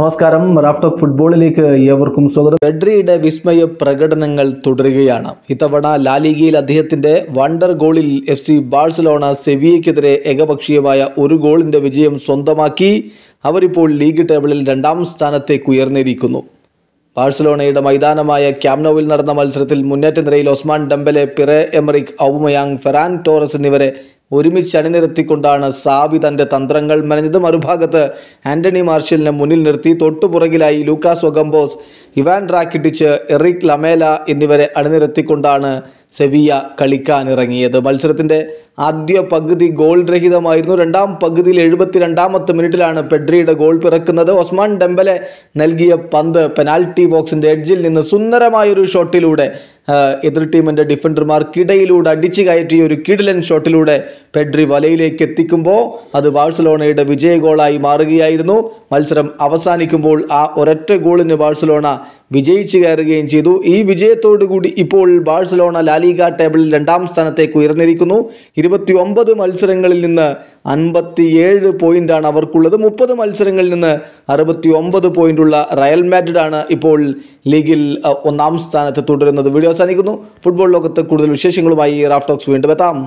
നമസ്കാരം റാഫ്ടോക്ക് ഫുട്ബോളിലേക്ക് ഏവർക്കും സ്വാഗതം ബെഡ്രിയുടെ വിസ്മയ പ്രകടനങ്ങൾ തുടരുകയാണ് ഇത്തവണ ലാലിഗയിൽ അദ്ദേഹത്തിന്റെ വണ്ടർ ഗോളിൽ എഫ് സി ബാഴ്സലോണ സെവിയയ്ക്കെതിരെ ഏകപക്ഷീയമായ ഒരു ഗോളിന്റെ വിജയം സ്വന്തമാക്കി അവരിപ്പോൾ ലീഗ് ടേബിളിൽ രണ്ടാം സ്ഥാനത്തേക്ക് ഉയർന്നിരിക്കുന്നു ബാഴ്സലോണയുടെ മൈതാനമായ ക്യാംനോവിൽ നടന്ന മത്സരത്തിൽ മുന്നേറ്റ നിരയിൽ ഒസ്മാൻ ഡംബലെ പിറെ എമറിക് ഔമയാങ് ഫെറാൻ ടോറസ് എന്നിവരെ ഒരുമിച്ച് അണിനിരത്തിക്കൊണ്ടാണ് സാബി തൻ്റെ തന്ത്രങ്ങൾ മെനഞ്ഞത് മറുഭാഗത്ത് ആന്റണി മാർഷലിനെ മുന്നിൽ നിർത്തി തൊട്ടുപുറകിലായി Lucas Ocampos Ivan Rakitic Erik Lamela എന്നിവരെ അണിനിരത്തിക്കൊണ്ടാണ് സെവിയ കളിക്കാനിറങ്ങിയത് മത്സരത്തിൻ്റെ ആദ്യ പകുതി ഗോൾ രഹിതമായിരുന്നു രണ്ടാം പകുതിയിൽ എഴുപത്തിരണ്ടാമത്തെ മിനിറ്റിലാണ് പെഡ്രിയുടെ ഗോൾ പിറക്കുന്നത് ഒസ്മാൻ ഡെമ്പലെ നൽകിയ പന്ത് പെനാൽറ്റി ബോക്സിൻ്റെ എഡ്ജിൽ നിന്ന് സുന്ദരമായൊരു ഷോട്ടിലൂടെ എതിർ ടീമിൻ്റെ ഡിഫൻഡർമാർക്കിടയിലൂടെ അടിച്ചു കയറ്റിയ ഒരു കിഡിലൻ ഷോട്ടിലൂടെ പെഡ്രി വലയിലേക്ക് എത്തിക്കുമ്പോൾ അത് ബാഴ്സലോണയുടെ വിജയ ഗോളായി മാറുകയായിരുന്നു മത്സരം അവസാനിക്കുമ്പോൾ ആ ഒരൊറ്റ ഗോളിന് ബാഴ്സലോണ വിജയിച്ചു കയറുകയും ചെയ്തു ഈ വിജയത്തോടുകൂടി ഇപ്പോൾ ബാഴ്സലോണ ലാലിഗ ടേബിളിൽ രണ്ടാം സ്ഥാനത്തേക്ക് ഉയർന്നിരിക്കുന്നു ഇരുപത്തി മത്സരങ്ങളിൽ നിന്ന് അൻപത്തിയേഴ് പോയിൻ്റാണ് അവർക്കുള്ളത് മുപ്പത് മത്സരങ്ങളിൽ നിന്ന് അറുപത്തി ഒമ്പത് പോയിൻ്റുള്ള റയൽ മാഡ്രിഡാണ് ഇപ്പോൾ ലീഗിൽ ഒന്നാം സ്ഥാനത്ത് തുടരുന്നത് വീഡിയോ അവസാനിക്കുന്നു ഫുട്ബോൾ ലോകത്ത് കൂടുതൽ വിശേഷങ്ങളുമായി റാഫ്റ്റോക്സ് വീണ്ടും എത്താം